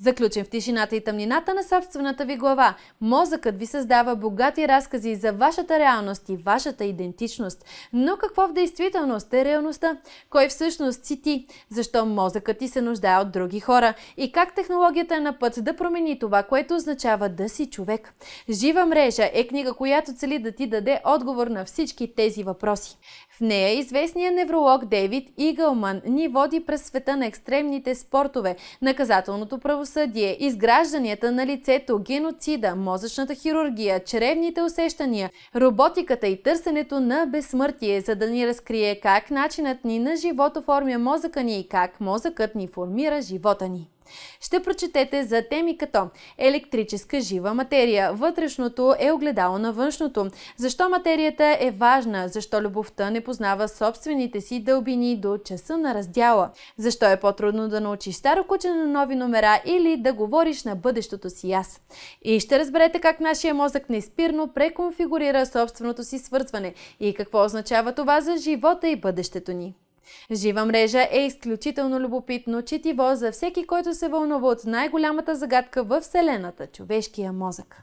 Заключен в тишината и тъмнината на собствената ви глава, мозъкът ви създава богати разкази за вашата реалност и вашата идентичност. Но какво в действителност е реалността? Кой всъщност си ти? Защо мозъкът ти се нуждае от други хора? И как технологията е на път да промени това, което означава да си човек? Жива мрежа е книга, която цели да ти даде отговор на всички тези въпроси. В нея известният невролог Дейвид Игълман ни води през света на екстремните спортове, наказателното правосъдие, правосъдие, изгражданията на лицето, геноцида, мозъчната хирургия, чревните усещания, роботиката и търсенето на безсмъртие, за да ни разкрие как начинът ни на живот оформя мозъка ни и как мозъкът ни формира живота ни. Ще прочетете за теми като електрическа жива материя, вътрешното е огледало на външното, защо материята е важна, защо любовта не познава собствените си дълбини до часа на раздяла, защо е по-трудно да научиш старо куче на нови номера или да говориш на бъдещото си аз. И ще разберете как нашия мозък неспирно преконфигурира собственото си свързване и какво означава това за живота и бъдещето ни. Жива мрежа е изключително любопитно четиво за всеки, който се вълнува от най-голямата загадка в Вселената – човешкия мозък.